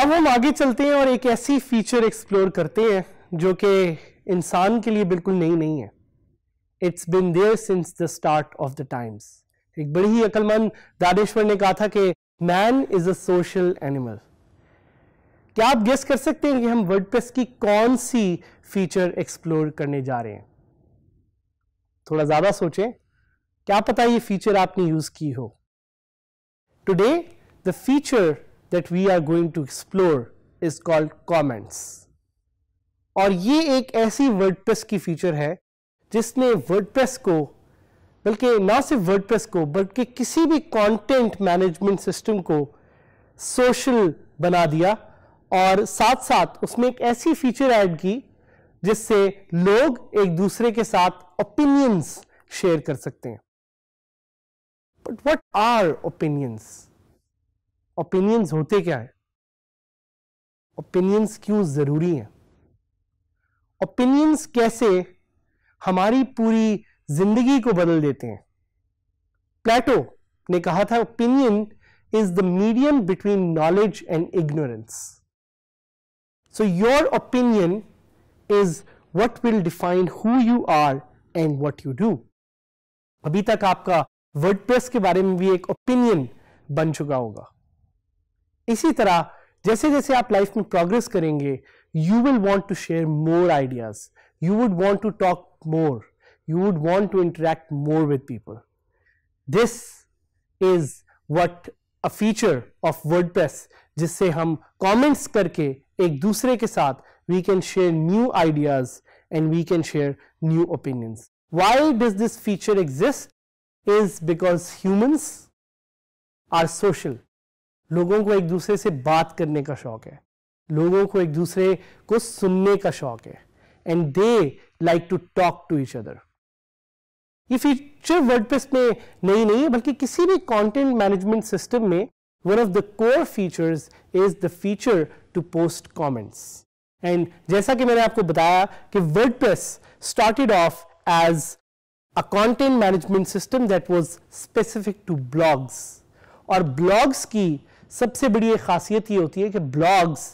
अब हम आगे चलते हैं और एक ऐसी फीचर एक्सप्लोर करते हैं जो कि इंसान के लिए बिल्कुल नई नहीं, नहीं है it's been there since the start of the times एक बड़ी ही अकलमंद दानेश्वर ने कहा था कि man is a social animal क्या आप गेस कर सकते हैं कि हम प्रेस की कौन सी फीचर एक्सप्लोर करने जा रहे हैं थोड़ा ज्यादा सोचें क्या पता ये फीचर आपने यूज की हो today the feature that we are going to explore is called comments और ये एक ऐसी प्रेस की फीचर है जिसने वर्डप्रेस को बल्कि ना सिर्फ वर्डप्रेस को बल्कि किसी भी कंटेंट मैनेजमेंट सिस्टम को सोशल बना दिया और साथ साथ उसमें एक ऐसी फीचर ऐड की जिससे लोग एक दूसरे के साथ ओपिनियंस शेयर कर सकते हैं but what are opinions opinions होते क्या है ओपिनियंस क्यों जरूरी हैं ओपिनियंस कैसे हमारी पूरी जिंदगी को बदल देते हैं प्लेटो ने कहा था opinion is the medium between knowledge and ignorance so your opinion is what will define who you are and what you do अभी तक आपका वर्ड प्रेस के बारे में भी एक ओपिनियन बन चुका होगा इसी तरह जैसे जैसे आप लाइफ में प्रोग्रेस करेंगे you will want to share more ideas you would want to talk more you would want to interact more with people this is what a feature of wordpress जिससे हम comments करके एक दूसरे के साथ we can share new ideas and we can share new opinions why does this feature exist is because humans are social लोगों को एक दूसरे से बात करने का शौक है लोगों को एक दूसरे को सुनने का शौक है and they like to talk to each other ये फीचर प्रेस में नहीं नहीं है बल्कि किसी भी कॉन्टेंट मैनेजमेंट सिस्टम में one of the core feature is the feature to post comments and जैसा कि मैंने आपको बताया कि press started off as a content management system that was specific to blogs और ब्लॉग्स की सबसे बड़ी एक खासियत ये होती है कि blogs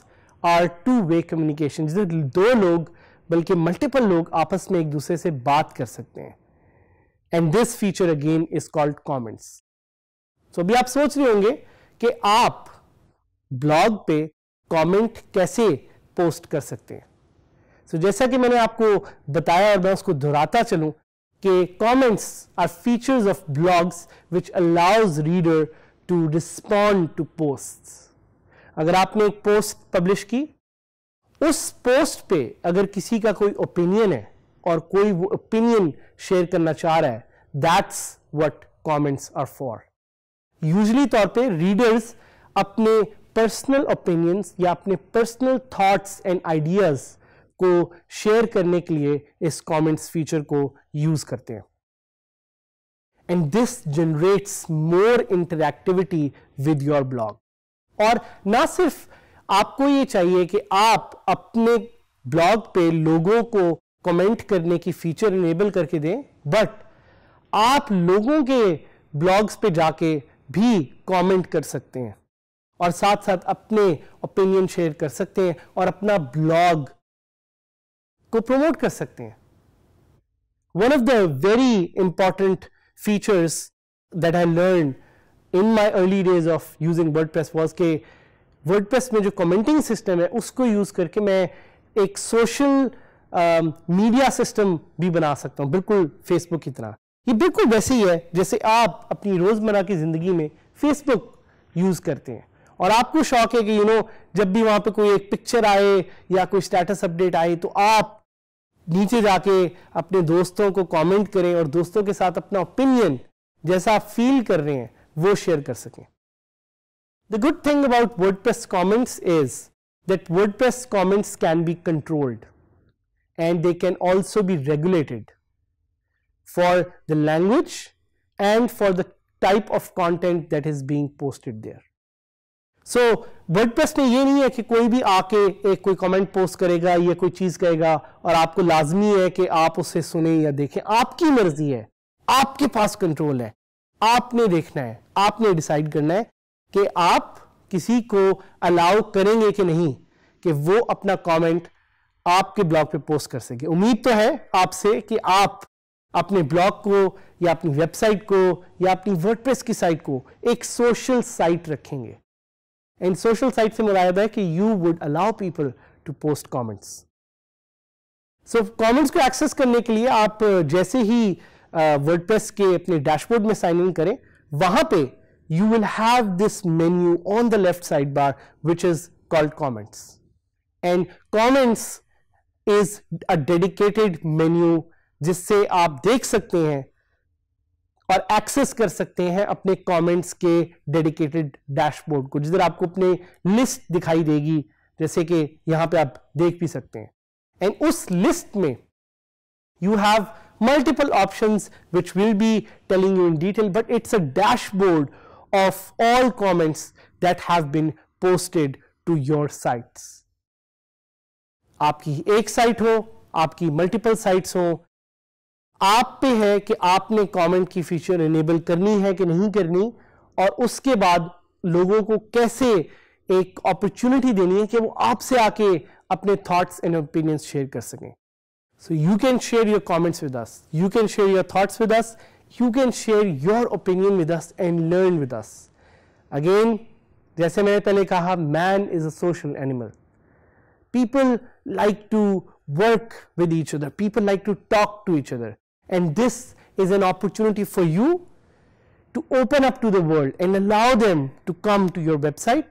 are to way communication दो लोग बल्कि मल्टीपल लोग आपस में एक दूसरे से बात कर सकते हैं and this feature again is called comments तो अभी आप सोच रहे होंगे कि आप ब्लॉग पे कमेंट कैसे पोस्ट कर सकते हैं सो so, जैसा कि मैंने आपको बताया और मैं उसको दोहराता चलूं कि comments are features of blogs which allows reader to respond to post अगर आपने एक पोस्ट पब्लिश की उस पोस्ट पे अगर किसी का कोई ओपिनियन है और कोई वो ओपिनियन शेयर करना चाह रहा है that's what comments are for usually तौर पे रीडर्स अपने पर्सनल ओपिनियंस या अपने पर्सनल थॉट्स एंड आइडियाज को शेयर करने के लिए इस कमेंट्स फीचर को यूज करते हैं and this generates more interactivity with your blog और ना सिर्फ आपको ये चाहिए कि आप अपने ब्लॉग पे लोगों को कमेंट करने की फीचर इनेबल करके दें बट आप लोगों के ब्लॉग्स पे जाके भी कमेंट कर सकते हैं और साथ साथ अपने ओपिनियन शेयर कर सकते हैं और अपना ब्लॉग को प्रमोट कर सकते हैं one of the very important features that I learn in my early days of using WordPress was के वर्डप्रेस में जो कमेंटिंग सिस्टम है उसको यूज़ करके मैं एक सोशल मीडिया सिस्टम भी बना सकता हूँ बिल्कुल फेसबुक की तरह ये बिल्कुल वैसे ही है जैसे आप अपनी रोज़मर्रा की ज़िंदगी में फेसबुक यूज़ करते हैं और आपको शौक है कि यू नो जब भी वहाँ पे कोई एक पिक्चर आए या कोई स्टेटस अपडेट आए तो आप नीचे जाके अपने दोस्तों को कमेंट करें और दोस्तों के साथ अपना ओपिनियन जैसा आप फील कर रहे हैं वो शेयर कर सकें The good thing about WordPress comments is that WordPress comments can be controlled and they can also be regulated for the language and for the type of content that is being posted there. So WordPress में ये नहीं है कि कोई भी आके एक कोई कमेंट पोस्ट करेगा या कोई चीज कहेगा और आपको लाजमी है कि आप उसे सुने या देखें आपकी मर्जी है आपके पास कंट्रोल है आपने देखना है आपने डिसाइड करना है कि आप किसी को अलाउ करेंगे कि नहीं कि वो अपना कमेंट आपके ब्लॉग पे पोस्ट कर सके उम्मीद तो है आपसे कि आप अपने ब्लॉग को या अपनी वेबसाइट को या अपनी वर्डप्रेस की साइट को एक सोशल साइट रखेंगे एंड सोशल साइट से मुरायद है कि you would allow people to post comments so comments को एक्सेस करने के लिए आप जैसे ही वर्डप्रेस uh, के अपने डैशबोर्ड में साइन इन करें वहां पर you will have this menu on the left sidebar which is called comments and comments is a dedicated menu जिससे आप देख सकते हैं और एक्सेस कर सकते हैं अपने कमेंट्स के डेडिकेटेड डैशबोर्ड को जिधर आपको अपने लिस्ट दिखाई देगी जैसे कि यहां पे आप देख भी सकते हैं एंड उस लिस्ट में you have multiple options which will be telling you in detail but it's a dashboard of all comments that have been posted to your sites. आपकी एक साइट हो आपकी मल्टीपल साइट्स हो आप पे है कि आपने कमेंट की फीचर इनेबल करनी है कि नहीं करनी और उसके बाद लोगों को कैसे एक अपॉर्चुनिटी देनी है कि वो आपसे आके अपने थॉट्स एंड ओपिनियंस शेयर कर सकें so you can share your comments with us you can share your thoughts with us you can share your opinion with us and learn with us again जैसे मैंने पहले कहा man is a social animal people like to work with each other people like to talk to each other and this is an opportunity for you to open up to the world and allow them to come to your website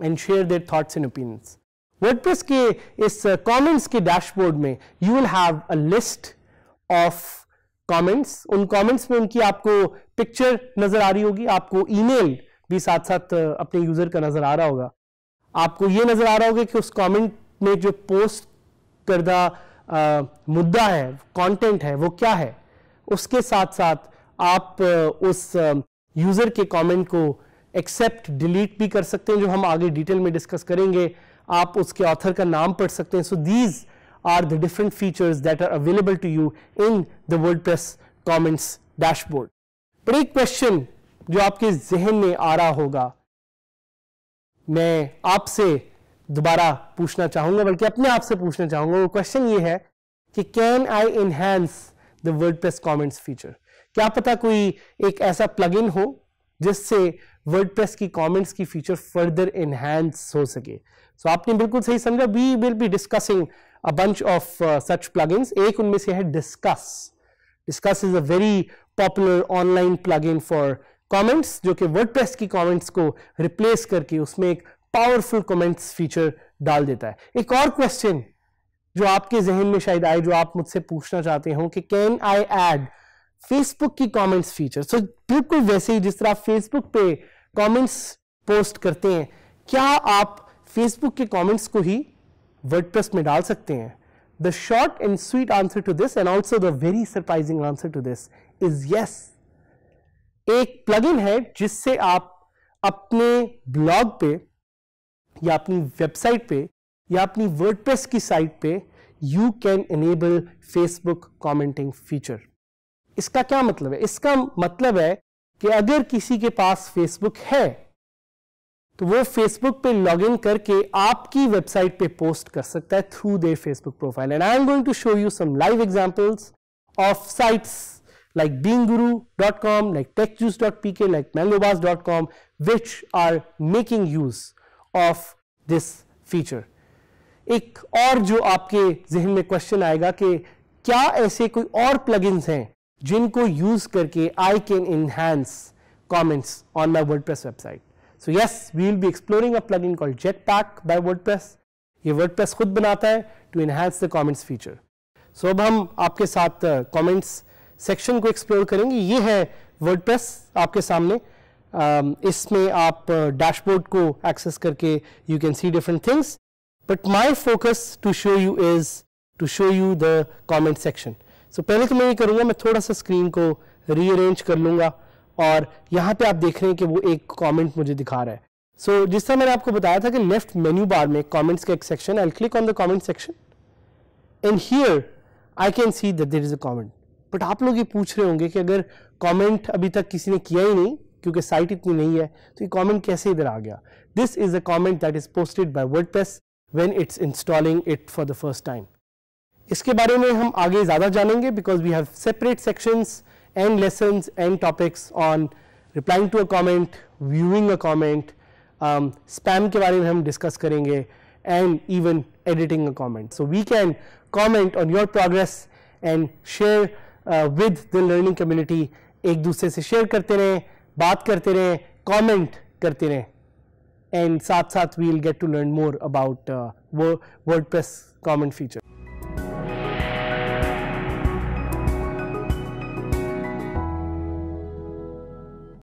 and share their thoughts and opinions. WordPress के इस comments के dashboard में you will have a list of comments उन comments में उनकी आपको picture नजर आ रही होगी आपको ईमेल भी साथ साथ अपने यूजर का नजर आ रहा होगा आपको ये नजर आ रहा होगा कि उस कमेंट में जो पोस्ट करदा मुद्दा है कंटेंट है वो क्या है उसके साथ साथ आप उस यूजर के कमेंट को एक्सेप्ट डिलीट भी कर सकते हैं जो हम आगे डिटेल में डिस्कस करेंगे आप उसके ऑथर का नाम पढ़ सकते हैं so these are the different features that are available to you in the WordPress comments dashboard. पर एक क्वेश्चन जो आपके जहन में आ रहा होगा मैं आपसे दोबारा पूछना चाहूंगा बल्कि अपने आप से पूछना चाहूंगा वो क्वेश्चन ये है कि can I enhance the press comments feature क्या पता कोई एक ऐसा प्लगइन हो जिससे वर्डप्रेस की कॉमेंट्स की फीचर फर्दर इनहेंस हो सके सो so आपने बिल्कुल सही समझा we will be discussing a bunch of uh, such plugins ek unme se hai discuss discuss is a very popular online plugin for comments jo ki wordpress ki comments ko replace karke usme ek powerful comments feature dal deta hai ek aur question jo aapke zehen mein shayad aaye jo aap mujhse puchna chahte ho ki can i add facebook ki comments feature so bilkul waise hi jis tarah facebook pe comments post karte hain क्या आप Facebook के comments को ही WordPress में डाल सकते हैं the short and sweet answer to this and also the very surprising answer to this is yes एक plugin है जिससे आप अपने ब्लॉग पे या अपनी वेबसाइट पे या अपनी वर्डप्रेस की साइट पे you can enable Facebook commenting feature इसका क्या मतलब है इसका मतलब है कि अगर किसी के पास फेसबुक है तो वो फेसबुक पे लॉगिन करके आपकी वेबसाइट पे पोस्ट कर सकता है through their Facebook profile and I am going to show you some live examples of sites पी के like Mangobaaz dot com which are making use of this feature एक और जो आपके जहन में क्वेश्चन आएगा कि क्या ऐसे कोई और प्लगइन्स हैं जिनको यूज करके I can enhance comments on my WordPress website so yes we will be exploring a plugin called Jetpack by WordPress ये वर्डप्रेस खुद बनाता है to enhance the comments feature so अब हम आपके साथ कॉमेंट्स uh, सेक्शन को explore करेंगे ये है वर्डप्रेस आपके सामने um, इसमें आप डैशबोर्ड uh, को एक्सेस करके you can see different things but my focus to show you is to show you the comment section so पहले तो मैं ये करूँगा मैं थोड़ा सा स्क्रीन को रीअरेंज कर लूँगा और यहाँ पे आप देख रहे हैं कि वो एक कमेंट मुझे दिखा रहा है सो so, जिस तरह मैंने आपको बताया था कि लेफ्ट मेन्यू बार में कमेंट्स का एक section I click on the comment section and here I can see that there is a comment but आप लोग ये पूछ रहे होंगे कि अगर कमेंट अभी तक किसी ने किया ही नहीं क्योंकि साइट इतनी नहीं है तो ये कॉमेंट कैसे इधर आ गया this is a comment that is posted by WordPress when it's installing it for the first time इसके बारे में हम आगे ज़्यादा जानेंगे because we have separate sections End lessons end topics on replying to a comment, viewing a comment, um, spam के बारे में हम discuss करेंगे and even editing a comment. So we can comment on your progress and share uh, with the learning community एक दूसरे से share करते रहें, बात करते रहें, comment करते रहें and साथ साथ we'll get to learn more about uh, WordPress comment feature.